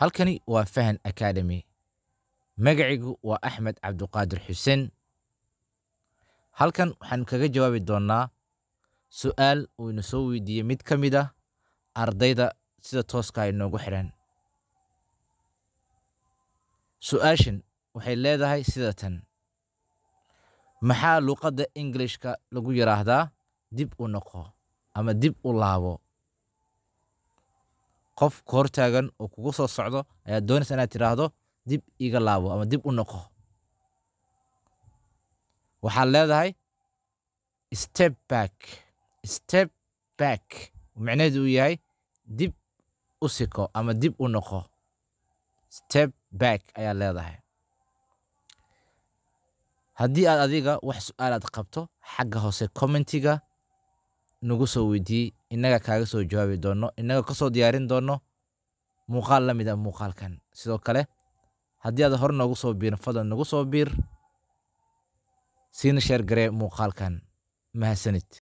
halkani waa fahan academy magacigu waa axmed cabduqaadir xuseen halkan waxaan kaga jawaabi doonnaa su'aal uu ina soo weydiiyey mid ka mid ah ardayda sida tooska ay noogu xidhan su'aashan waxay leedahay sida tan maxaa luuqadda englishka lagu yidhaahdaa dib u noqo ama dib u laabo qof kahor taagan oo kugu soo socdo ayaa doonaysa inaad tiraahdo dib iga laabo ama dib u noqo waxaad leedahay step back step back macnaheedu uu yahay dib u siko ama dib u noqo step back ayaad leedahay haddii aad adiga wax su-aal aad qabto xagga hoose commentiga nagu soo weydiiyey innaga kaaga soo jawaabi doonno innaga ka soo diyaarin doonno muuqaal la mid a ah muuqaalkan sidoo kale haddii aad hore noogu soo biirin fadlan nagu soo biir siina sheer garee muuqaalkan mahadsanid